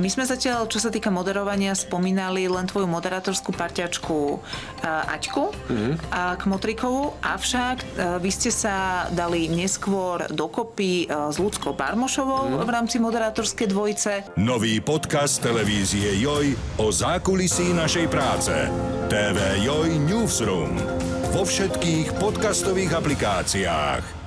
My sme zatiaľ, čo sa týka moderovania, spomínali len tvoju moderátorskú parťačku eh, Aťku mm-hmm. a Motrikovu, avšak eh, vy ste sa dali neskôr dokopy eh, s Ľudskou Barmošovou mm-hmm. v rámci moderátorskej dvojice. Nový podcast televízie Joj o zákulisí našej práce. TV Joj Newsroom vo všetkých podcastových aplikáciách.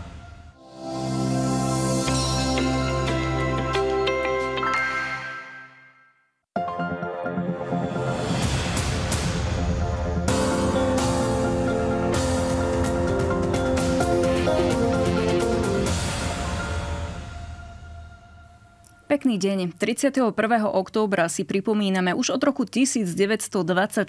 pekný deň. 31. októbra si pripomíname už od roku 1924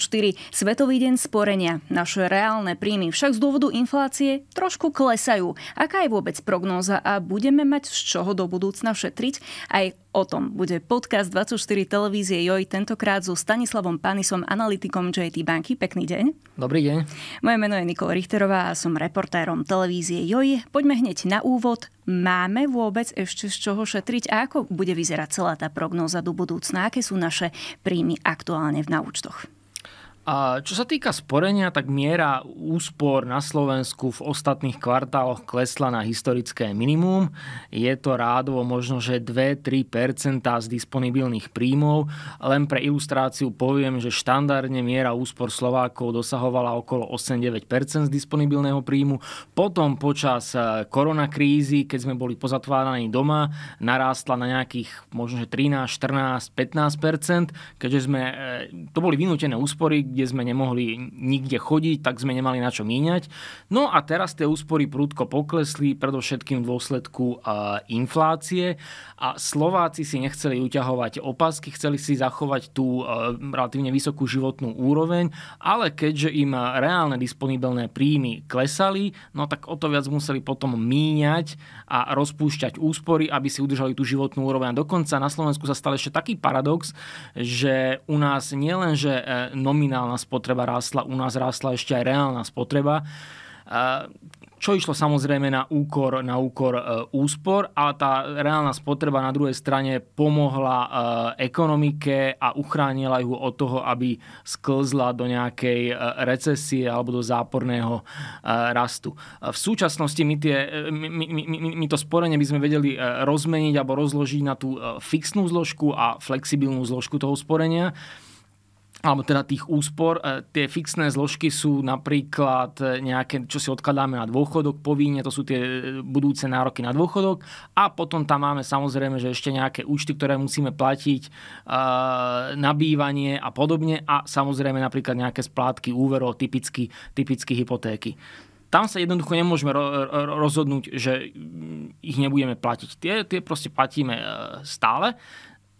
Svetový deň sporenia. Naše reálne príjmy však z dôvodu inflácie trošku klesajú. Aká je vôbec prognóza a budeme mať z čoho do budúcna šetriť? Aj O tom bude podcast 24 televízie Joj, tentokrát so Stanislavom Panisom, analytikom JT Banky. Pekný deň. Dobrý deň. Moje meno je Nikola Richterová a som reportérom televízie Joj. Poďme hneď na úvod. Máme vôbec ešte z čoho šetriť a ako bude vyzerať celá tá prognóza do budúcna? Aké sú naše príjmy aktuálne v náučtoch? A čo sa týka sporenia, tak miera úspor na Slovensku v ostatných kvartáloch klesla na historické minimum. Je to rádovo možno, že 2-3 z disponibilných príjmov. Len pre ilustráciu poviem, že štandardne miera úspor Slovákov dosahovala okolo 8-9 z disponibilného príjmu. Potom počas eh, koronakrízy, keď sme boli pozatváraní doma, narástla na nejakých možno, že 13, 14, 15 keďže sme, eh, to boli vynútené úspory, kde sme nemohli nikde chodiť, tak sme nemali na čo míňať. No a teraz tie úspory prúdko poklesli, predovšetkým v dôsledku e, inflácie a Slováci si nechceli uťahovať opasky, chceli si zachovať tú e, relatívne vysokú životnú úroveň, ale keďže im reálne disponibilné príjmy klesali, no tak o to viac museli potom míňať a rozpúšťať úspory, aby si udržali tú životnú úroveň. A dokonca na Slovensku sa stal ešte taký paradox, že u nás nielenže e, nominálne nominálna spotreba rástla, u nás rástla ešte aj reálna spotreba čo išlo samozrejme na úkor, na úkor e, úspor, ale tá reálna spotreba na druhej strane pomohla e, ekonomike a uchránila ju od toho, aby sklzla do nejakej e, recesie alebo do záporného rastu. V súčasnosti my, tie, my, my, my, my to sporenie by sme vedeli rozmeniť alebo rozložiť na tú fixnú zložku a flexibilnú zložku toho sporenia alebo teda tých úspor. E, tie fixné zložky sú napríklad e, nejaké, čo si odkladáme na dôchodok povinne, to sú tie e, budúce nároky na dôchodok a potom tam máme samozrejme, že ešte nejaké účty, ktoré musíme platiť, nabývanie a podobne a samozrejme napríklad nejaké splátky úverov, typicky, typicky hypotéky tam sa jednoducho nemôžeme rozhodnúť, že mm, ich nebudeme platiť. Tie, tie proste platíme stále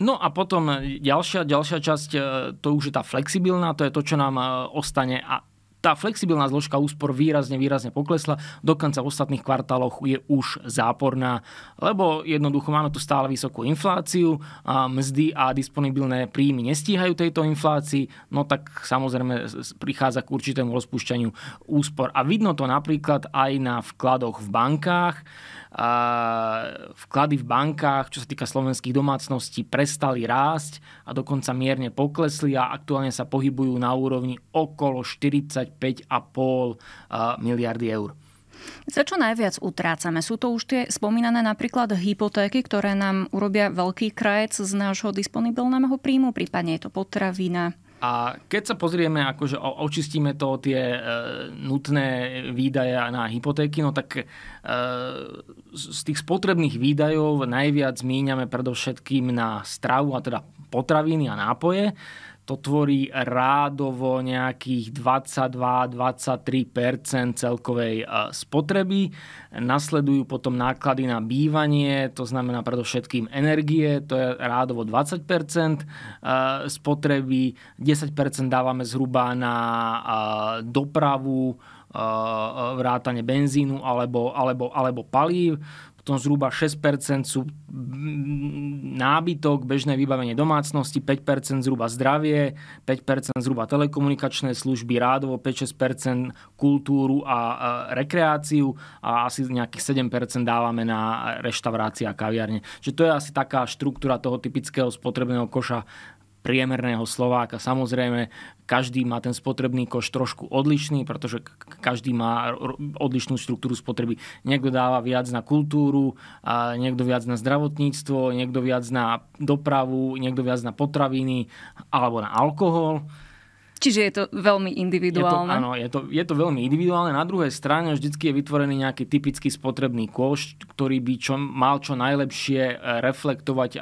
No a potom e, ďalšia, ďalšia časť, e, to už je tá flexibilná, to je to, čo nám e, ostane a tá flexibilná zložka úspor výrazne, výrazne poklesla, dokonca v ostatných kvartáloch je už záporná, lebo jednoducho máme tu stále vysokú infláciu, a mzdy a disponibilné príjmy nestíhajú tejto inflácii, no tak samozrejme prichádza k určitému rozpúšťaniu úspor. A vidno to napríklad aj na vkladoch v bankách, vklady v bankách, čo sa týka slovenských domácností, prestali rásť a dokonca mierne poklesli a aktuálne sa pohybujú na úrovni okolo 45,5 miliardy eur. Za čo najviac utrácame? Sú to už tie spomínané napríklad hypotéky, ktoré nám urobia veľký krajec z nášho disponibilného príjmu, prípadne je to potravina, a keď sa pozrieme, akože očistíme to tie e, nutné výdaje na hypotéky, no tak e, z tých spotrebných výdajov najviac zmíňame predovšetkým na stravu, a teda potraviny a nápoje to tvorí rádovo nejakých 22-23 celkovej eh, spotreby. Nasledujú potom náklady na bývanie, to znamená predovšetkým energie, to je rádovo 20 eh, spotreby, 10 dávame zhruba na eh, dopravu, vrátane benzínu alebo, alebo, alebo palív potom zhruba 6% sú nábytok, bežné vybavenie domácnosti, 5% zhruba zdravie, 5% zhruba telekomunikačné služby, rádovo 5-6% kultúru a rekreáciu a asi nejakých 7% dávame na reštaurácie a kaviarne. Čiže to je asi taká štruktúra toho typického spotrebného koša priemerného Slováka. Samozrejme, každý má ten spotrebný koš trošku odlišný, pretože každý má odlišnú štruktúru spotreby. Niekto dáva viac na kultúru, niekto viac na zdravotníctvo, niekto viac na dopravu, niekto viac na potraviny alebo na alkohol. Čiže je to veľmi individuálne. Je to, áno, je to, je to veľmi individuálne. Na druhej strane vždycky je vytvorený nejaký typický spotrebný koš, ktorý by čo, mal čo najlepšie e, reflektovať e,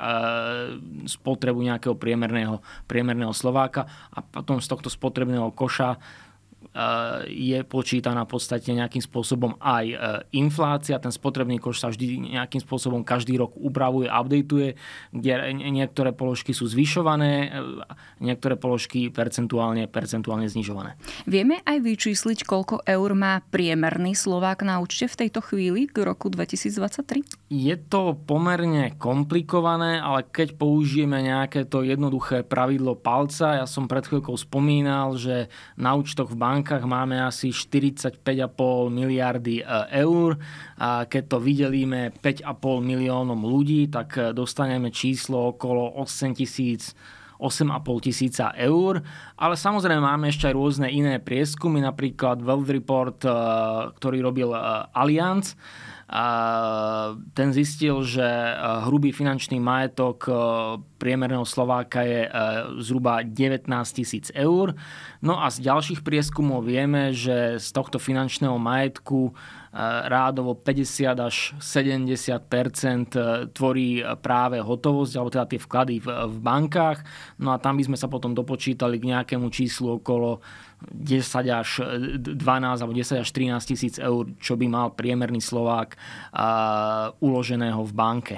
spotrebu nejakého priemerného, priemerného Slováka a potom z tohto spotrebného koša Eh, je počítaná v podstate nejakým spôsobom aj eh, inflácia. Ten spotrebný koš sa vždy nejakým spôsobom každý rok upravuje, updateuje, kde niektoré položky sú zvyšované, eh, niektoré položky percentuálne, percentuálne znižované. Vieme aj vyčísliť, koľko eur má priemerný Slovák na účte v tejto chvíli k roku 2023? Je to pomerne komplikované, ale keď použijeme nejaké to jednoduché pravidlo palca, ja som pred chvíľkou spomínal, že na účtoch v banke bankách máme asi 45,5 miliardy e, eur a keď to vydelíme 5,5 miliónom ľudí, tak e, dostaneme číslo okolo 8 tisíc 8,5 tisíca eur, ale samozrejme máme ešte aj rôzne iné prieskumy, napríklad World Report, e, ktorý robil Allianz, ten zistil, že e, hrubý finančný majetok e, priemerného Slováka je e, zhruba 19 tisíc eur. No a z ďalších prieskumov vieme, že z tohto finančného majetku rádovo 50 až 70 tvorí práve hotovosť, alebo teda tie vklady v, v bankách. No a tam by sme sa potom dopočítali k nejakému číslu okolo 10 až 12 e, alebo 10 až 13 tisíc eur, čo by mal priemerný Slovák uloženého v banke.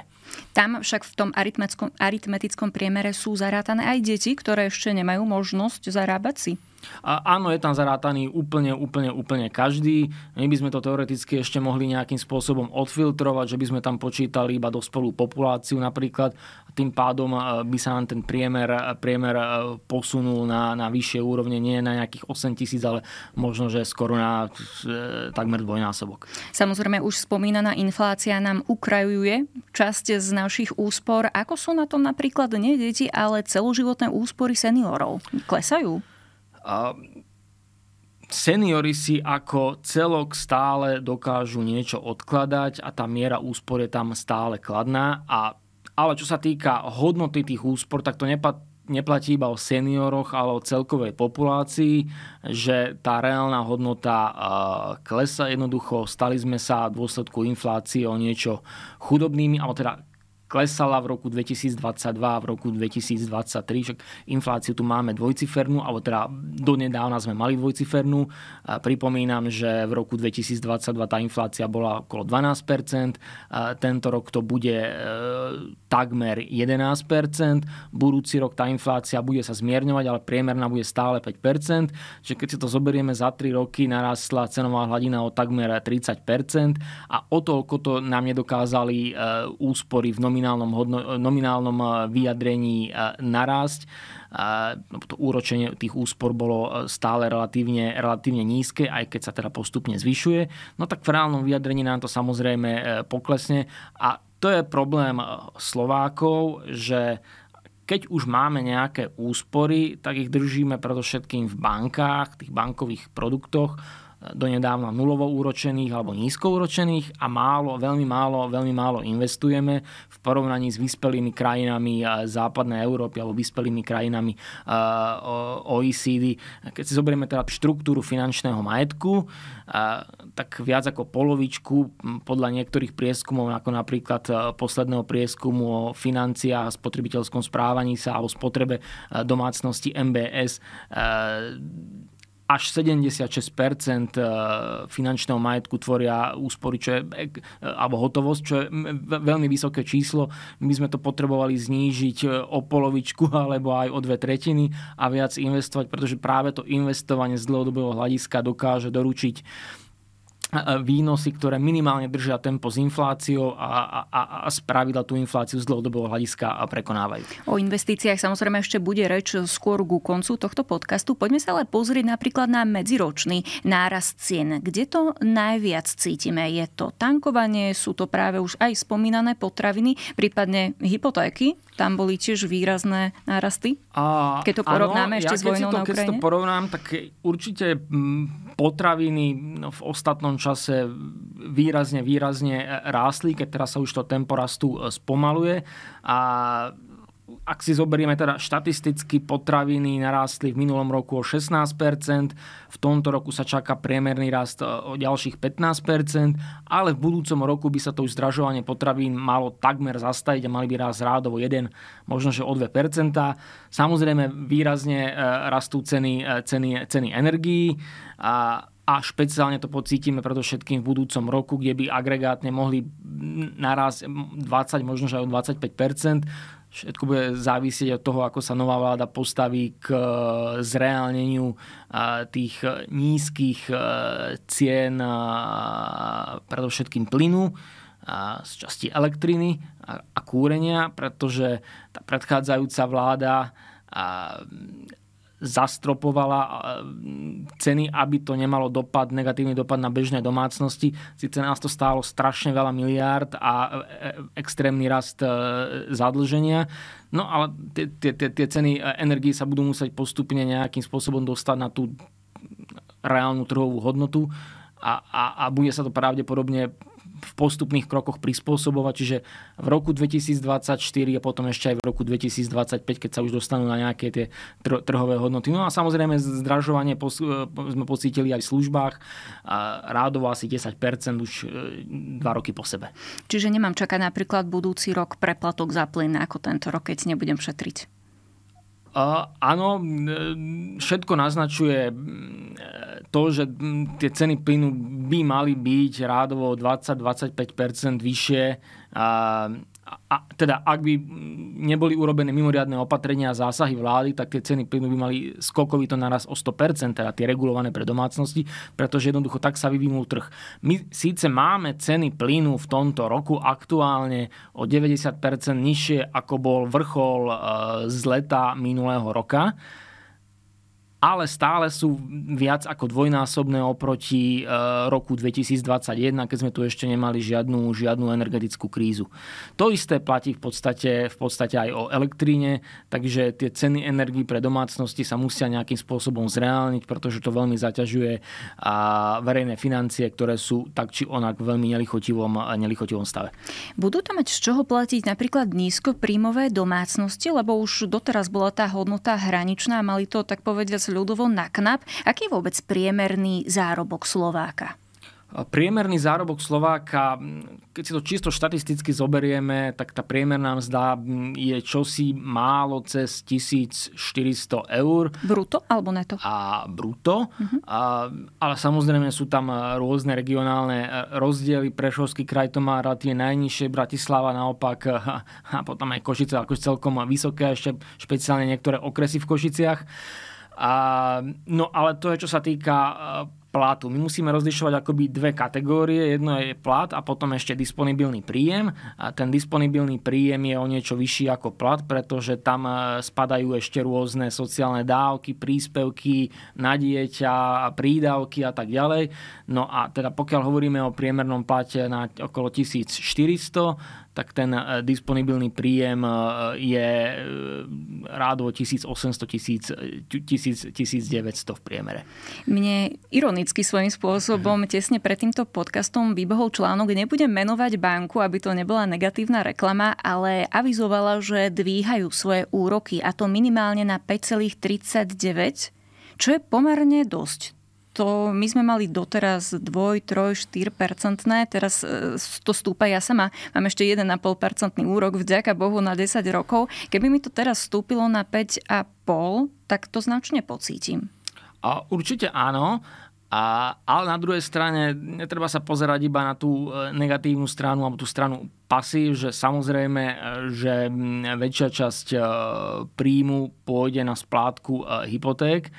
Tam však v tom aritmetickom, aritmetickom priemere sú zarátané aj deti, ktoré ešte nemajú možnosť zarábať si. A áno, je tam zarátaný úplne, úplne, úplne každý. My by sme to teoreticky ešte mohli nejakým spôsobom odfiltrovať, že by sme tam počítali iba spolu populáciu napríklad. Tým pádom e, by sa nám ten priemer, e, priemer e, posunul na, na vyššie úrovne, nie na nejakých 8 tisíc, ale možno, že skoro na e, takmer dvojnásobok. Samozrejme, už spomínaná inflácia nám ukrajuje časť z našich úspor. Ako sú na tom napríklad nie deti, ale celoživotné úspory seniorov? Klesajú? Um seniory si ako celok stále dokážu niečo odkladať a tá miera úspor je tam stále kladná. A, ale čo sa týka hodnoty tých úspor, tak to nepatrí neplatí iba o senioroch, ale o celkovej populácii, že tá reálna hodnota klesa jednoducho, stali sme sa v dôsledku inflácie o niečo chudobnými, alebo teda klesala v roku 2022 a v roku 2023. Však infláciu tu máme dvojcifernú, alebo teda donedávna sme mali dvojcifernú. A pripomínam, že v roku 2022 tá inflácia bola okolo 12%, a tento rok to bude e, takmer 11%, budúci rok tá inflácia bude sa zmierňovať, ale priemerná bude stále 5%, čiže keď si to zoberieme za 3 roky, narastla cenová hladina o takmer 30% a o toľko to nám nedokázali e, úspory v nominálnych nominálnom, hodno, nominálnom eh, vyjadrení eh, narásť. Eh, no, to úročenie tých úspor bolo stále relatívne, relatívne nízke, aj keď sa teda postupne zvyšuje. No tak v reálnom vyjadrení nám to samozrejme poklesne a to je problém Slovákov, že keď už máme nejaké úspory, tak ich držíme predovšetkým v bankách, tých bankových produktoch, donedávna nulovo úročených alebo nízko úročených a málo, veľmi málo, veľmi málo investujeme v porovnaní s vyspelými krajinami e, západnej Európy alebo vyspelými krajinami e, OECD. Keď si zoberieme teda štruktúru finančného majetku, e, tak viac ako polovičku podľa niektorých prieskumov, ako napríklad posledného prieskumu o financiách a spotrebiteľskom správaní sa alebo spotrebe domácnosti MBS až 76 eh, finančného majetku tvoria úspory čo je, eh, alebo hotovosť, čo je veľmi vysoké číslo. My sme to potrebovali znížiť eh, o polovičku alebo aj o dve tretiny a viac investovať, pretože práve to investovanie z dlhodobého hľadiska dokáže doručiť výnosy, ktoré minimálne držia tempo s infláciou a, a, a spravidla tú infláciu z dlhodobého hľadiska a prekonávajú. O investíciách samozrejme ešte bude reč skôr ku koncu tohto podcastu. Poďme sa ale pozrieť napríklad na medziročný nárast cien. Kde to najviac cítime? Je to tankovanie, sú to práve už aj spomínané potraviny, prípadne hypotéky? Tam boli tiež výrazné nárasty? A, keď to porovnáme áno, ešte ja, s vojnou to, na Ukrajine? Keď to porovnám, tak určite... Mm, potraviny no, v ostatnom čase výrazne, výrazne rástli, keď teraz sa už to tempo rastu e, spomaluje a ak si zoberieme teda štatisticky, potraviny narástli v minulom roku o 16%, v tomto roku sa čaká priemerný rast e, o ďalších 15%, ale v budúcom roku by sa to už zdražovanie potravín malo takmer zastaviť a mali by rast rádovo 1, možno že o 2%. Samozrejme výrazne e, rastú ceny, e, ceny, ceny energií a a špeciálne to pocítime všetkým v budúcom roku, kde by agregátne mohli naraz 20, možno že aj o 25 Všetko bude závisieť od toho, ako sa nová vláda postaví k eh, zreálneniu eh, tých eh, nízkych cien predovšetkým plynu, z časti elektriny a kúrenia, pretože tá predchádzajúca vláda zastropovala mm, ceny, aby to nemalo dopad, negatívny dopad na bežné domácnosti. Sice nás to stálo strašne veľa miliárd a e, e, extrémny rast e, zadlženia, no ale tie, tie, tie, tie ceny energii sa budú musieť postupne nejakým spôsobom dostať na tú reálnu trhovú hodnotu a, a, a bude sa to pravdepodobne v postupných krokoch prispôsobovať, čiže v roku 2024 a potom ešte aj v roku 2025, keď sa už dostanú na nejaké tie trhové hodnoty. No a samozrejme zdražovanie pos- e, sme pocítili aj v službách a rádovo asi 10% už e, dva roky po sebe. Čiže nemám čakať napríklad budúci rok preplatok za plyn ako tento rok, keď nebudem šetriť? áno, všetko naznačuje to, že tie ceny plynu by mali byť rádovo 20-25 vyššie. Uh, a teda ak by neboli urobené mimoriadne opatrenia a zásahy vlády, tak tie ceny plynu by mali skokovito naraz o 100%, teda tie regulované pre domácnosti, pretože jednoducho tak sa vyvinul trh. My síce máme ceny plynu v tomto roku aktuálne o 90% nižšie, ako bol vrchol e, z leta minulého roka, ale stále sú viac ako dvojnásobné oproti e, roku 2021, keď sme tu ešte nemali žiadnu, žiadnu energetickú krízu. To isté platí v podstate, v podstate aj o elektríne, takže tie ceny energii pre domácnosti sa musia nejakým spôsobom zreálniť, pretože to veľmi zaťažuje verejné financie, ktoré sú tak či onak v veľmi nelichotivom, nelichotivom stave. Budú tam mať z čoho platiť napríklad nízkopríjmové domácnosti, lebo už doteraz bola tá hodnota hraničná, mali to tak povediať ľudovo na knap. Aký je vôbec priemerný zárobok Slováka? Priemerný zárobok Slováka, keď si to čisto štatisticky zoberieme, tak tá priemerná mzda je čosi málo cez 1400 eur. Bruto alebo neto? A bruto. Uh-huh. A, ale samozrejme sú tam rôzne regionálne e, rozdiely. Prešovský kraj to má tie najnižšie, Bratislava naopak e, a potom aj Košice, akož celkom vysoké, ešte špeciálne niektoré okresy v Košiciach. A, no ale to je, čo sa týka e, plátu. My musíme rozlišovať akoby dve kategórie. Jedno je plat a potom ešte disponibilný príjem. A ten disponibilný príjem je o niečo vyšší ako plat, pretože tam e, spadajú ešte rôzne sociálne dávky, príspevky na dieťa, prídavky a tak ďalej. No a teda pokiaľ hovoríme o priemernom plate na okolo 1400, tak ten eh, disponibilný príjem eh, je eh, rádovo 1800-1900 v priemere. Mne ironicky svojím spôsobom mm. tesne pred týmto podcastom vybohol článok, nebudem menovať banku, aby to nebola negatívna reklama, ale avizovala, že dvíhajú svoje úroky a to minimálne na 5,39 čo je pomerne dosť to my sme mali doteraz 2, 3, 4 percentné, teraz e, to stúpa, ja sama mám ešte 1,5 percentný úrok, vďaka Bohu, na 10 rokov. Keby mi to teraz stúpilo na 5,5, tak to značne pocítim. A určite áno, a, ale na druhej strane netreba sa pozerať iba na tú e, negatívnu stranu alebo tú stranu pasív, že samozrejme, e, že väčšia časť príjmu pôjde na splátku hypoték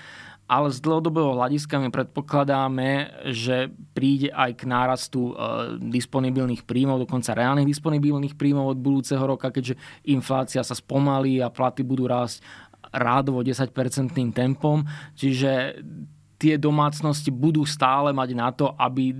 ale z dlhodobého hľadiska my predpokladáme, že príde aj k nárastu e, disponibilných príjmov, dokonca reálnych disponibilných príjmov od budúceho roka, keďže inflácia sa spomalí a platy budú rásť rádovo 10-percentným tempom. Čiže tie domácnosti budú stále mať na to, aby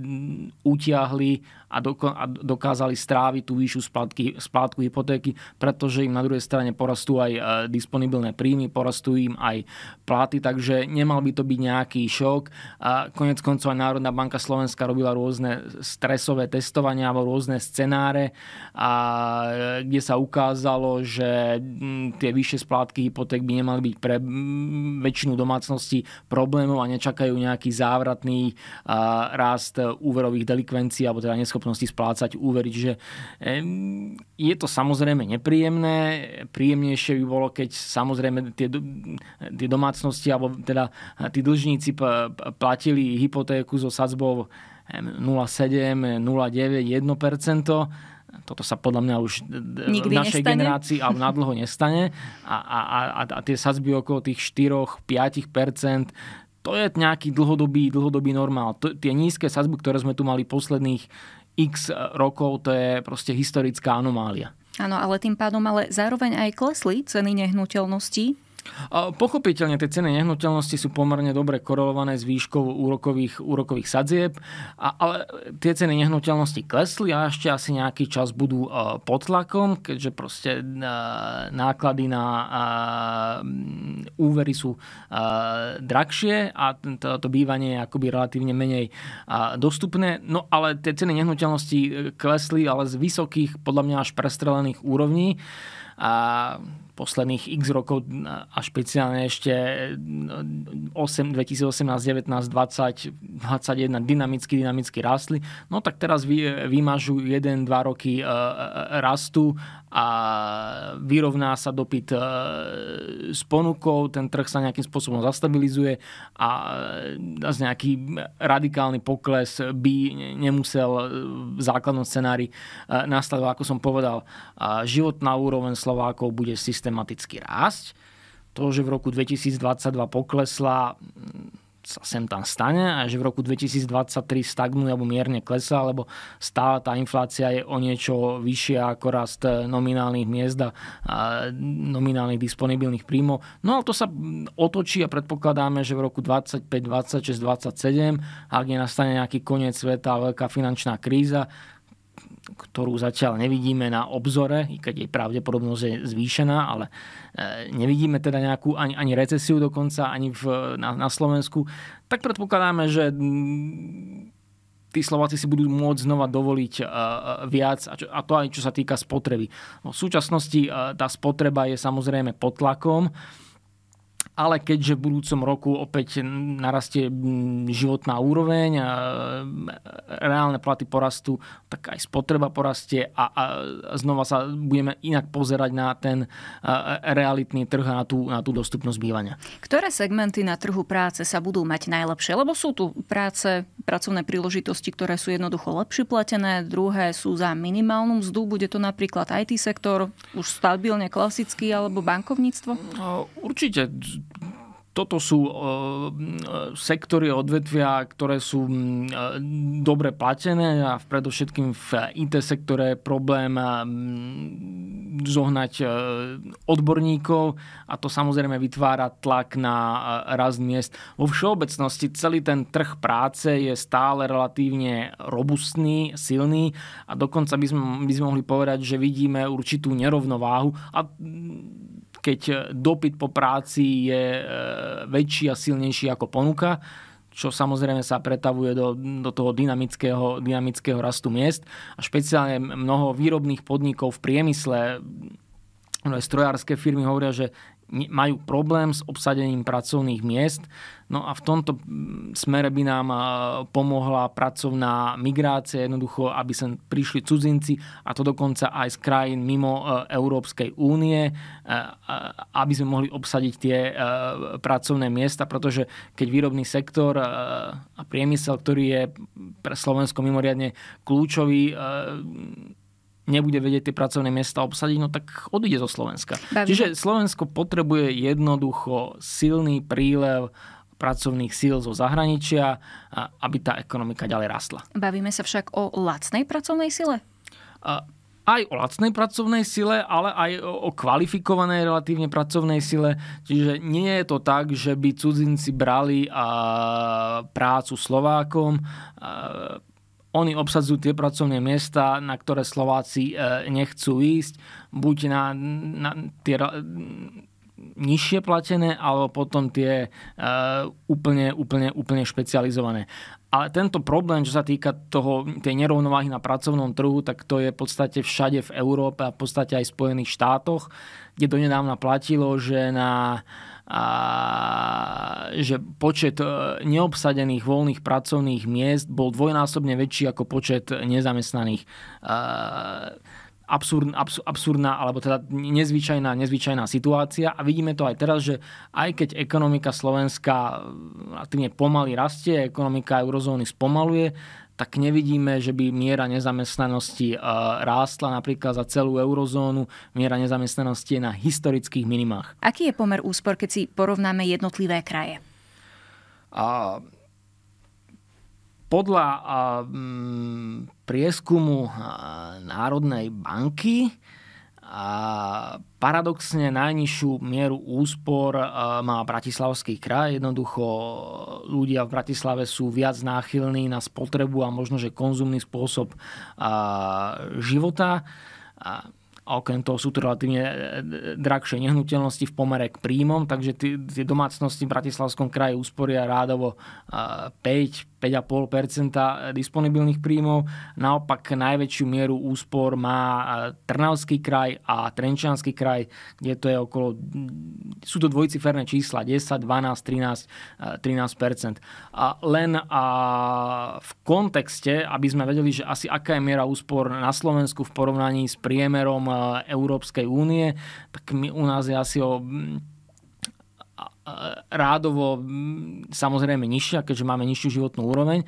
utiahli a, doko, a dokázali stráviť tú výšu splátky, splátku hypotéky, pretože im na druhej strane porastú aj e, disponibilné príjmy, porastú im aj platy, takže nemal by to byť nejaký šok. A konec koncov aj Národná banka Slovenska robila rôzne stresové testovania alebo rôzne scenáre, a, e, kde sa ukázalo, že tie vyššie splátky hypoték by nemali byť pre väčšinu domácností problémov a nečakajú nejaký závratný rast úverových delikvencií alebo teda neschopných schopnosti splácať úvery. Čiže je to samozrejme nepríjemné. Príjemnejšie by bolo, keď samozrejme tie, tie domácnosti alebo teda eh, tí dlžníci platili hypotéku so sadzbou 0,7, 0,9, 1% toto sa podľa mňa už Nikdy v našej nestane. generácii a nadlho nestane. A, a, a, a tie sadzby okolo tých 4-5%, to je nejaký dlhodobý, dlhodobý normál. To, tie nízke sadzby, ktoré sme tu mali posledných x rokov, to je proste historická anomália. Áno, ale tým pádom ale zároveň aj klesli ceny nehnuteľností Pochopiteľne tie ceny nehnuteľnosti sú pomerne dobre korelované s výškou úrokových, úrokových sadzieb, a, ale tie ceny nehnuteľnosti klesli a ešte asi nejaký čas budú pod tlakom, keďže proste náklady na úvery sú drahšie a to bývanie je akoby relatívne menej dostupné. No ale tie ceny nehnuteľnosti e, klesli, ale z vysokých, podľa mňa až prestrelených úrovní. A posledných x rokov a špeciálne ešte 8, 2018, 19, 20, 21 dynamicky, dynamicky rástli. No tak teraz vy, vymažu 1-2 roky e, e, e, rastu a vyrovná sa dopyt e, s ponukou, ten trh sa nejakým spôsobom zastabilizuje a e, z nejaký radikálny pokles by nemusel e, v základnom scenári nastať, ako som povedal, životná úroveň Slovákov bude systematicky rásť. To, že v roku 2022 poklesla, sa sem tam stane a že v roku 2023 stagnuje alebo mierne klesá, alebo stále tá inflácia je o niečo vyššia ako rast eh, nominálnych miest a nominálnych disponibilných príjmov. No ale to sa mm, otočí a predpokladáme, že v roku 25, 26, 27, ak nenastane nejaký koniec sveta, veľká finančná kríza, ktorú zatiaľ nevidíme na obzore, i keď jej pravdepodobnosť je zvýšená, ale e, nevidíme teda nejakú ani, ani recesiu dokonca, ani v, na, na Slovensku, tak predpokladáme, že tí Slováci si budú môcť znova dovoliť e, e, viac, a to aj čo sa týka spotreby. No, v súčasnosti tá spotreba je samozrejme pod tlakom, ale keďže v budúcom roku opäť narastie životná úroveň a e, reálne platy porastú, tak aj spotreba porastie a, a znova sa budeme inak pozerať na ten e, realitný trh a na tú, na tú dostupnosť bývania. Ktoré segmenty na trhu práce sa budú mať najlepšie? Lebo sú tu práce, pracovné príležitosti, ktoré sú jednoducho lepšie platené, druhé sú za minimálnu mzdu, bude to napríklad IT sektor, už stabilne klasický, alebo bankovníctvo? No, určite toto sú eh, eh, sektory odvetvia, ktoré sú mm, eh, dobre platené a predovšetkým v IT sektore problém mm, zohnať odborníkov a to samozrejme vytvára tlak na rast miest. Vo všeobecnosti celý ten trh práce je stále relatívne robustný, silný a dokonca by sme, by sme mohli povedať, že vidíme určitú nerovnováhu a mm, keď e, dopyt po práci je e, väčší a silnejší ako ponuka, čo samozrejme sa pretavuje do, do toho dynamického, dynamického rastu miest. A špeciálne mnoho výrobných podnikov v priemysle, strojárske firmy hovoria, že majú problém s obsadením pracovných miest. No a v tomto smere by nám pomohla pracovná migrácia, jednoducho, aby sem prišli cudzinci a to dokonca aj z krajín mimo e, Európskej únie, e, aby sme mohli obsadiť tie e, pracovné miesta, pretože keď výrobný sektor a priemysel, ktorý je pre Slovensko mimoriadne kľúčový, nebude vedieť tie pracovné miesta obsadiť, no tak odíde zo Slovenska. Bavne. Čiže Slovensko potrebuje jednoducho silný prílev pracovných síl zo zahraničia, aby tá ekonomika ďalej rastla. Bavíme sa však o lacnej pracovnej sile? A aj o lacnej pracovnej sile, ale aj o kvalifikovanej relatívne pracovnej sile. Čiže nie je to tak, že by cudzinci brali prácu Slovákom, oni obsadzujú tie pracovné miesta, na ktoré Slováci e, nechcú ísť, buď na, na tie nižšie platené, alebo potom tie e, úplne, úplne, úplne špecializované. Ale tento problém, čo sa týka toho, tej nerovnováhy na pracovnom trhu, tak to je v podstate všade v Európe a v podstate aj v Spojených štátoch, kde donedávna platilo, že na a že počet e, neobsadených voľných pracovných miest bol dvojnásobne väčší ako počet nezamestnaných. A e, absurd, abs, absurdná alebo teda nezvyčajná, nezvyčajná situácia a vidíme to aj teraz, že aj keď ekonomika Slovenska eh, relatívne pomaly rastie, ekonomika eurozóny spomaluje, tak nevidíme, že by miera nezamestnanosti eh, rástla napríklad za celú eurozónu. Miera nezamestnanosti je na historických minimách. Aký je pomer úspor, keď si porovnáme jednotlivé kraje? A podľa mm, prieskumu Národnej banky paradoxne najnižšiu mieru úspor má Bratislavský kraj. Jednoducho ľudia v Bratislave sú viac náchylní na spotrebu a možno, že konzumný spôsob života. A okrem toho sú to relatívne e, drahšie nehnuteľnosti v pomere k príjmom, takže tie domácnosti v Bratislavskom kraji úsporia rádovo 5 5,5 disponibilných príjmov. Naopak najväčšiu mieru úspor má e, Trnavský kraj a Trenčianský kraj, kde to je okolo, mm, sú to dvojciferné čísla, 10, 12, 13, 13 A len a v kontexte, aby sme vedeli, že asi aká je miera úspor na Slovensku v porovnaní s priemerom e, Európskej únie, tak my, u nás je asi o mm, rádovo samozrejme nižšia, keďže máme nižšiu životnú úroveň.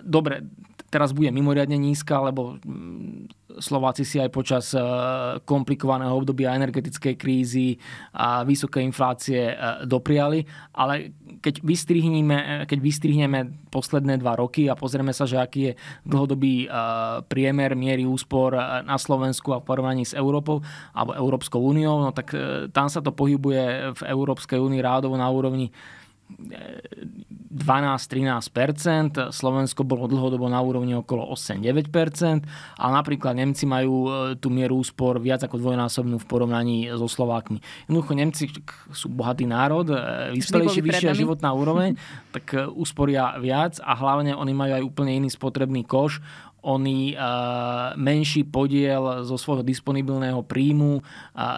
Dobre, teraz bude mimoriadne nízka, lebo Slováci si aj počas eh, komplikovaného obdobia energetickej krízy a vysokej inflácie eh, dopriali, ale keď vystrihneme, eh, keď vystrihneme posledné dva roky a pozrieme sa, že aký je dlhodobý priemer miery úspor na Slovensku a v porovnaní s Európou alebo Európskou úniou, no tak tam sa to pohybuje v Európskej únii rádovo na úrovni 12-13%, Slovensko bolo dlhodobo na úrovni okolo 8-9%, Ale napríklad Nemci majú e, tú mieru úspor viac ako dvojnásobnú v porovnaní so Slovákmi. Jednoducho Nemci sú bohatý národ, e, vyspelejší, vyššia životná úroveň, tak e, úsporia viac a hlavne oni majú aj úplne iný spotrebný koš oni eh, menší podiel zo svojho disponibilného príjmu eh,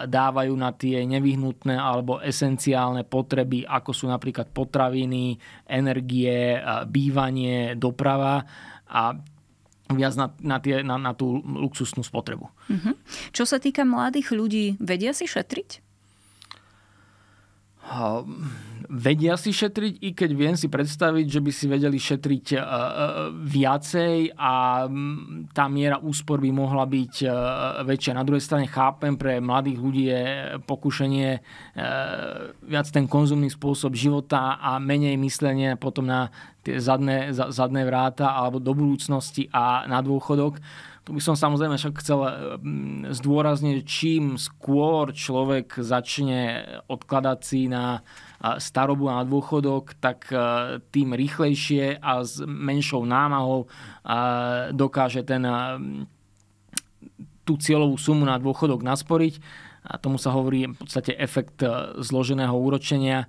dávajú na tie nevyhnutné alebo esenciálne potreby, ako sú napríklad potraviny, energie, eh, bývanie, doprava a viac na, na, tie, na, na tú luxusnú spotrebu. Uh-huh. Čo sa týka mladých ľudí, vedia si šetriť? Hm, vedia si šetriť, i keď viem si predstaviť, že by si vedeli šetriť e, e, viacej a hm, tá miera úspor by mohla byť e, väčšia. Na druhej strane chápem, pre mladých ľudí je pokušenie viac ten konzumný spôsob života a menej myslenie potom na tie zadné, zadné vráta alebo do budúcnosti a na dôchodok. Tu by som samozrejme však chcel eh, mm, zdôrazniť, čím skôr človek začne odkladať si na eh, starobu na dôchodok, tak eh, tým rýchlejšie a s menšou námahou dokáže ten, tú cieľovú sumu na dôchodok nasporiť. A tomu sa hovorí v podstate efekt zloženého úročenia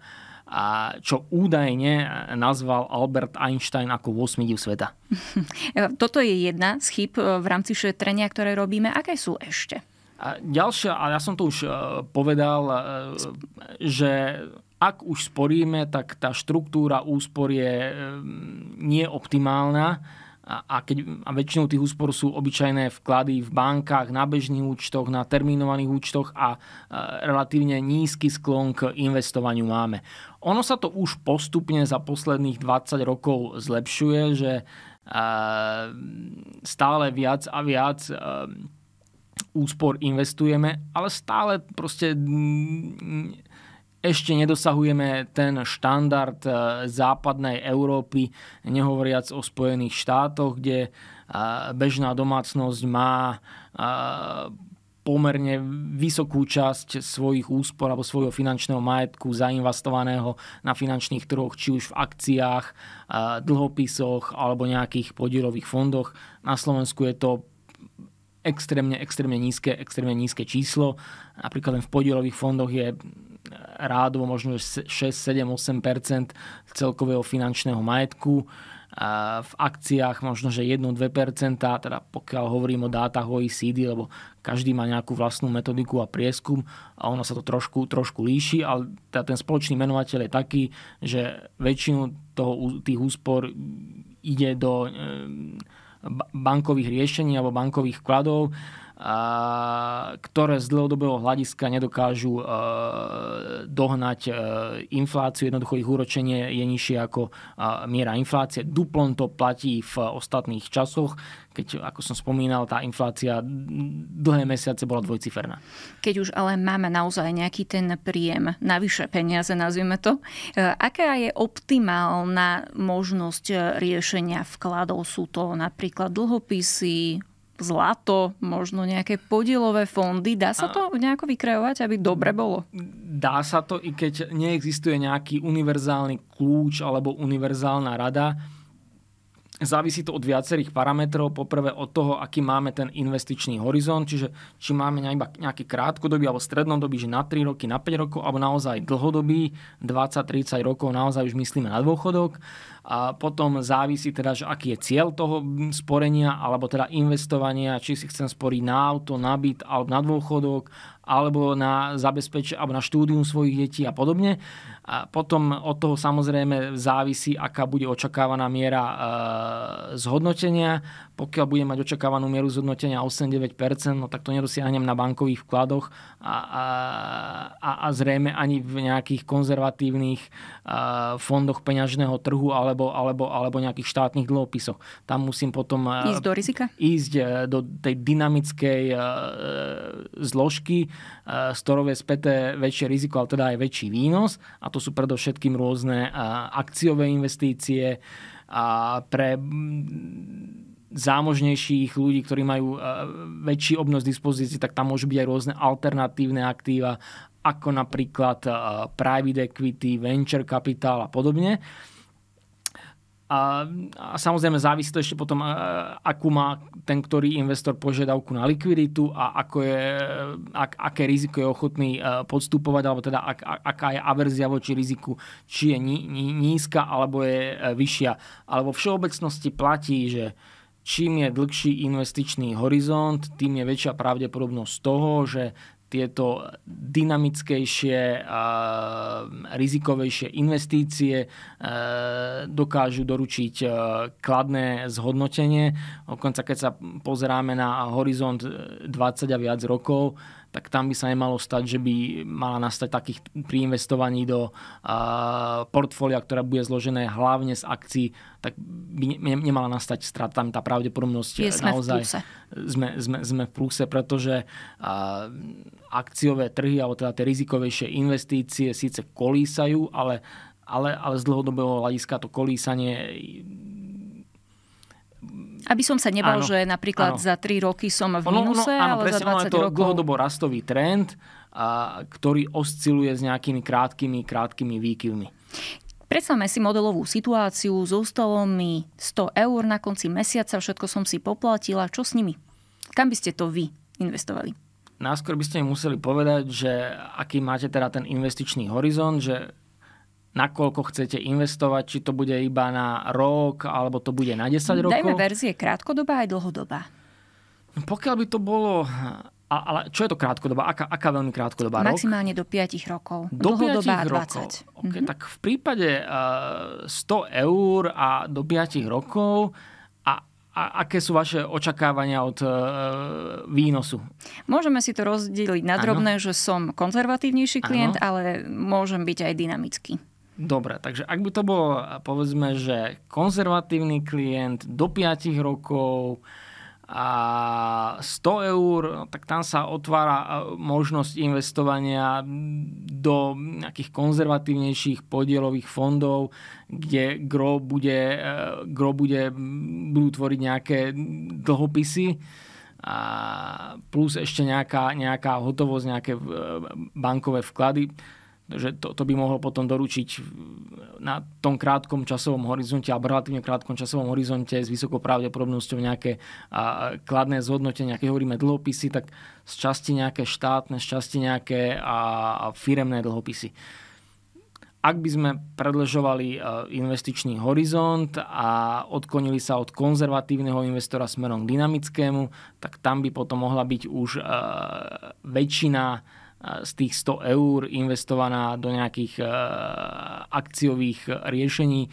a čo údajne nazval Albert Einstein ako 8 div sveta. Toto je jedna z chyb eh, v rámci šetrenia, ktoré robíme. Aké sú ešte? A ďalšia, a ja som to už eh, povedal, eh, že ak už sporíme, tak tá štruktúra úspor je neoptimálna. a, keď, a väčšinou tých úspor sú obyčajné vklady v bankách, na bežných účtoch, na termínovaných účtoch a relatívne nízky sklon k investovaniu máme ono sa to už postupne za posledných 20 rokov zlepšuje, že eh, stále viac a viac eh, úspor investujeme, ale stále proste mm, ešte nedosahujeme ten štandard eh, západnej Európy, nehovoriac o Spojených štátoch, kde bežná domácnosť má pomerne vysokú časť svojich úspor alebo svojho finančného majetku zainvestovaného na finančných trhoch, či už v akciách, dlhopisoch alebo nejakých podielových fondoch. Na Slovensku je to extrémne, extrémne nízke, extrémne nízke číslo. Napríklad len v podielových fondoch je rádovo možno 6, 7, 8 celkového finančného majetku v akciách možno, že 1-2%, teda pokiaľ hovorím o dátach OECD, lebo každý má nejakú vlastnú metodiku a prieskum a ono sa to trošku, trošku líši, ale teda ten spoločný menovateľ je taký, že väčšinu toho, tých úspor ide do bankových riešení alebo bankových vkladov ktoré z dlhodobého hľadiska nedokážu e, dohnať e, infláciu. Jednoducho ich úročenie je nižšie ako e, miera inflácie. Duplon to platí v ostatných časoch, keď, ako som spomínal, tá inflácia dlhé mesiace bola dvojciferná. Keď už ale máme naozaj nejaký ten príjem, navyše peniaze nazvime to, aká je optimálna možnosť riešenia vkladov? Sú to napríklad dlhopisy, zlato, možno nejaké podielové fondy. Dá sa to nejako vykrajovať, aby dobre mm, bolo? Dá sa to, i keď neexistuje nejaký univerzálny kľúč alebo univerzálna rada Závisí to od viacerých parametrov. Poprvé od toho, aký máme ten investičný horizont, čiže či máme nejaký krátkodobý alebo strednodobý, že na 3 roky, na 5 rokov, alebo naozaj dlhodobý, 20-30 rokov, naozaj už myslíme na dôchodok. A potom závisí teda, že aký je cieľ toho sporenia alebo teda investovania, či si chcem sporiť na auto, na byt alebo na dôchodok, alebo na zabezpečenie, alebo na štúdium svojich detí a podobne. A potom od toho samozrejme závisí, aká bude očakávaná miera eh, zhodnotenia pokiaľ budem mať očakávanú mieru zhodnotenia 8-9%, no tak to nedosiahnem na bankových vkladoch a, a, a zrejme ani v nejakých konzervatívnych fondoch peňažného trhu alebo, alebo, alebo nejakých štátnych dlhopisoch. Tam musím potom ísť do rizika? Ísť e, do tej dynamickej e, zložky, e, z ktorou je späté väčšie riziko, ale teda aj väčší výnos a to sú predovšetkým rôzne akciové investície a pre zámožnejších ľudí, ktorí majú eh, väčší obnosť dispozície. tak tam môžu byť aj rôzne alternatívne aktíva, ako napríklad eh, private equity, venture capital a podobne. A, a samozrejme závisí to ešte potom, eh, akú má ten, ktorý investor požiadavku na likviditu a ako je, ak, aké riziko je ochotný podstupovať, alebo teda ak, aká je averzia voči riziku, či je ní, ní, nízka alebo je vyššia. Ale vo všeobecnosti platí, že Čím je dlhší investičný horizont, tým je väčšia pravdepodobnosť toho, že tieto dynamickejšie a rizikovejšie investície e, dokážu doručiť e, kladné zhodnotenie. Dokonca keď sa pozeráme na horizont 20 e, a viac rokov, tak tam by sa nemalo stať, že by mala nastať takých pri investovaní do portfólia, ktorá bude zložené hlavne z akcií, tak by ne, nemala nastať strata. Tam tá pravdepodobnosť je sme naozaj... V sme, sme, sme v plúse, pretože akciové trhy, alebo teda tie rizikovejšie investície síce kolísajú, ale ale, ale z dlhodobého hľadiska to kolísanie aby som sa nebal, že napríklad áno. za 3 roky som v ono, no, no, áno, ale presne, za no, 20 to rokov... dlhodobo rastový trend, a, ktorý osciluje s nejakými krátkými, krátkými výkyvmi. Predstavme si modelovú situáciu, zostalo mi 100 eur na konci mesiaca, všetko som si poplatila, čo s nimi? Kam by ste to vy investovali? Náskôr by ste museli povedať, že aký máte teda ten investičný horizont, že nakoľko chcete investovať, či to bude iba na rok, alebo to bude na 10 rokov. Dajme verzie krátkodobá aj dlhodobá. No, pokiaľ by to bolo... A, ale čo je to krátkodoba? Aká, aká veľmi krátkodobá. Maximálne rok? do 5 rokov. Do Dlhodobá 5 rokov. 20. Okay, mm-hmm. Tak v prípade uh, eh, 100 eur a do 5 rokov a aké sú vaše očakávania od eh, výnosu? Môžeme si to rozdeliť na drobné, že som konzervatívnejší klient, ano. ale môžem byť aj dynamický. Dobre, takže ak by to bolo, povedzme, že konzervatívny klient do 5 rokov a 100 eur, tak tam sa otvára e, možnosť investovania do nejakých konzervatívnejších podielových fondov, kde gro bude, e, gro bude, budú tvoriť nejaké dlhopisy a plus ešte nejaká, nejaká hotovosť, nejaké e, bankové vklady že to, to by mohol potom doručiť na tom krátkom časovom horizonte alebo relatívne krátkom časovom horizonte s vysokou pravdepodobnosťou nejaké a, kladné zhodnotenie, keď hovoríme dlhopisy, tak z časti nejaké štátne, z časti nejaké a, a firemné dlhopisy. Ak by sme predlžovali e, investičný horizont a odklonili sa od konzervatívneho investora smerom k dynamickému, tak tam by potom mohla byť už e, väčšina z tých 100 eur investovaná do nejakých e, akciových riešení, e,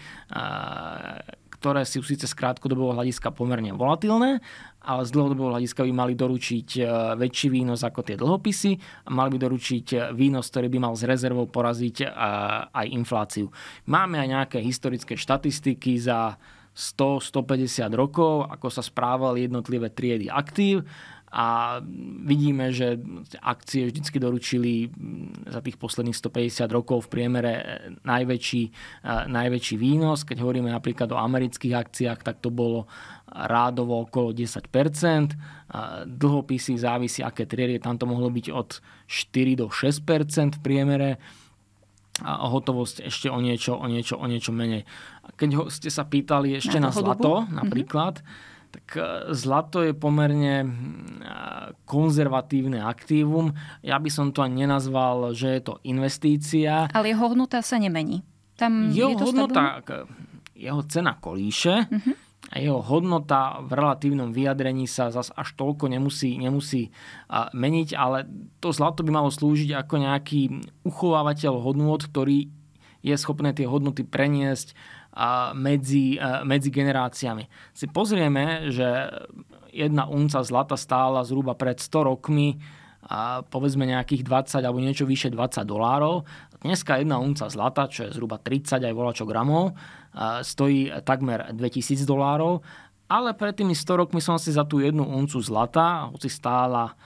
ktoré sú síce z krátkodobého hľadiska pomerne volatilné, ale z dlhodobého hľadiska by mali doručiť e, väčší výnos ako tie dlhopisy a mali by doručiť výnos, ktorý by mal s rezervou poraziť aj infláciu. Máme aj nejaké historické štatistiky za 100-150 rokov, ako sa správali jednotlivé triedy aktív a vidíme, že akcie vždycky doručili mm, za tých posledných 150 rokov v priemere e, najväčší, e, najväčší výnos. Keď hovoríme napríklad o amerických akciách, tak to bolo rádovo okolo 10%. E, dlhopisy závisí, aké trierie, tam to mohlo byť od 4 do 6% v priemere a hotovosť ešte o niečo, o niečo, o niečo menej. Keď ho, ste sa pýtali ešte na, na zlato dobu? Mhm. napríklad, mm-hmm tak e, zlato je pomerne mm, konzervatívne aktívum. Ja by som to ani nenazval, že je to investícia. Ale jeho hodnota sa nemení. Tam jeho je to hodnota, e, jeho cena kolíše uh-huh. a jeho hodnota v relatívnom vyjadrení sa zas až toľko nemusí, nemusí meniť, ale to zlato by malo slúžiť ako nejaký uchovávateľ hodnot, ktorý je schopné tie hodnoty preniesť medzi, e, medzi generáciami. Si pozrieme, že jedna unca zlata stála zhruba pred 100 rokmi a povedzme nejakých 20 alebo niečo vyše 20 dolárov. Dneska jedna unca zlata, čo je zhruba 30 aj volačo gramov, e, stojí takmer 2000 dolárov, ale pred tými 100 rokmi som si za tú jednu uncu zlata, hoci stála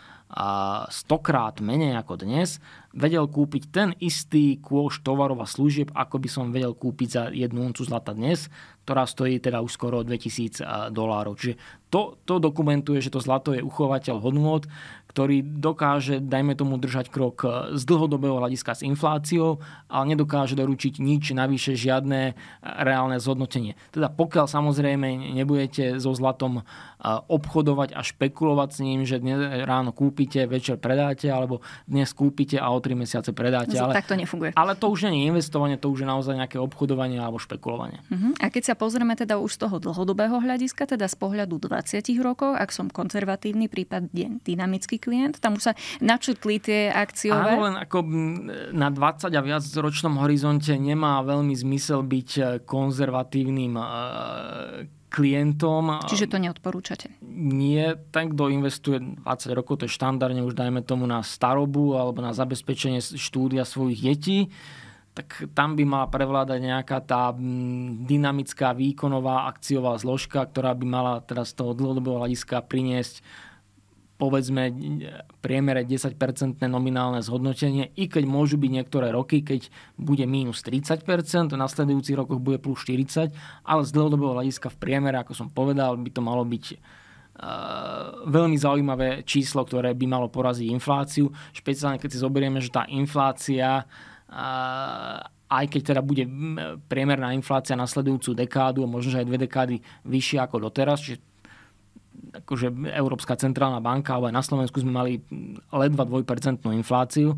stokrát menej ako dnes, vedel kúpiť ten istý kôž tovarov a služieb, ako by som vedel kúpiť za jednu uncu zlata dnes, ktorá stojí teda už skoro 2000 dolárov. Čiže to, to dokumentuje, že to zlato je uchovateľ hodnot, ktorý dokáže, dajme tomu, držať krok e, z dlhodobého hľadiska s infláciou, ale nedokáže doručiť nič, navyše žiadne e, reálne zhodnotenie. Teda pokiaľ samozrejme nebudete so zlatom e, obchodovať a špekulovať s ním, že dnes ráno kúpite, večer predáte, alebo dnes kúpite a o tri mesiace predáte. No, ale, tak to nefunguje. Ale to už nie je investovanie, to už je naozaj nejaké obchodovanie alebo špekulovanie. Uh-huh. A keď sa pozrieme teda už z toho dlhodobého hľadiska, teda z pohľadu 20 rokov, ak som konzervatívny, prípadne dynamický klient, tam už sa načutli tie akciové. Áno, len ako na 20 a viac ročnom horizonte nemá veľmi zmysel byť e, konzervatívnym e, klientom. Čiže to neodporúčate? Nie, ten, kto investuje 20 rokov, to je štandardne už dajme tomu na starobu alebo na zabezpečenie štúdia svojich detí, tak tam by mala prevládať nejaká tá dynamická výkonová akciová zložka, ktorá by mala teraz z toho dlhodobého hľadiska priniesť povedzme priemere 10% nominálne zhodnotenie, i keď môžu byť niektoré roky, keď bude mínus 30%, v nasledujúcich rokoch bude plus 40%, ale z dlhodobého hľadiska v priemere, ako som povedal, by to malo byť eh, veľmi zaujímavé číslo, ktoré by malo poraziť infláciu, špeciálne keď si zoberieme, že tá inflácia eh, aj keď teda bude priemerná inflácia nasledujúcu dekádu a možno, že aj dve dekády vyššia ako doteraz, čiže akože Európska centrálna banka, alebo aj na Slovensku sme mali ledva 2% infláciu.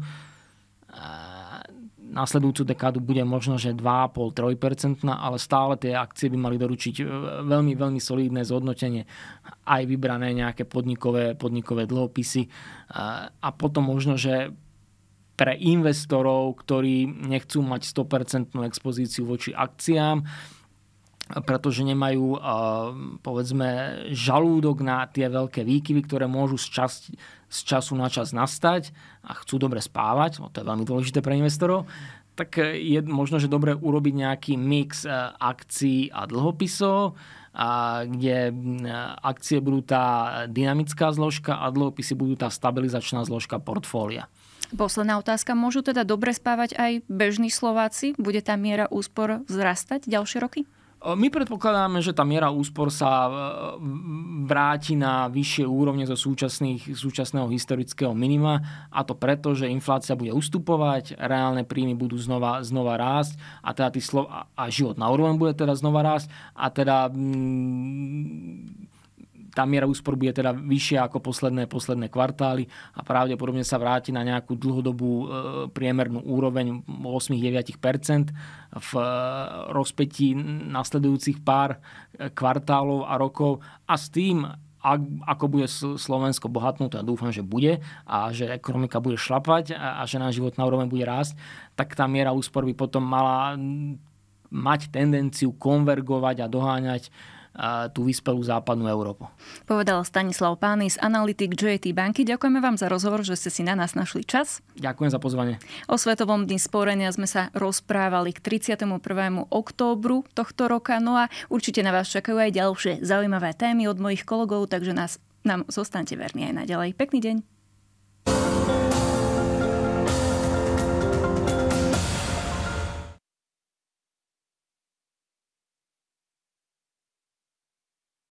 Nasledujúcu dekádu bude možno, že 2,5-3%, ale stále tie akcie by mali doručiť e, veľmi, veľmi solidné zhodnotenie, aj vybrané nejaké podnikové, podnikové dlhopisy. A potom možno, že pre investorov, ktorí nechcú mať 100% expozíciu voči akciám, pretože nemajú eh, povedzme žalúdok na tie veľké výkyvy, ktoré môžu z, čas, z času na čas nastať a chcú dobre spávať, no to je veľmi dôležité pre investorov, tak eh, je možno, že dobre urobiť nejaký mix eh, akcií a dlhopisov, a kde akcie budú tá dynamická zložka a dlhopisy budú tá stabilizačná zložka portfólia. Posledná otázka. Môžu teda dobre spávať aj bežní Slováci? Bude tá miera úspor vzrastať ďalšie roky? My predpokladáme, že tá miera úspor sa e, vráti na vyššie úrovne zo súčasných, súčasného historického minima a to preto, že inflácia bude ustupovať, reálne príjmy budú znova, znova rásť a, teda slo- a život na úroveň bude teda znova rásť a teda... Mm, tá miera úspor bude teda vyššia ako posledné, posledné kvartály a pravdepodobne sa vráti na nejakú dlhodobú e, priemernú úroveň 8-9 v e, rozpetí nasledujúcich pár e, kvartálov a rokov a s tým, ako bude Slovensko bohatnúť, a dúfam, že bude, a že ekonomika bude šlapať a že náš životná úroveň bude rásť, tak tá miera úspor by potom mala mať tendenciu konvergovať a doháňať tú vyspelú západnú Európu. Povedal Stanislav Pánis, analytik JT Banky. Ďakujeme vám za rozhovor, že ste si na nás našli čas. Ďakujem za pozvanie. O Svetovom dni sporenia sme sa rozprávali k 31. októbru tohto roka. No a určite na vás čakajú aj ďalšie zaujímavé témy od mojich kolegov, takže nás, nám zostanete verní aj naďalej. Pekný deň.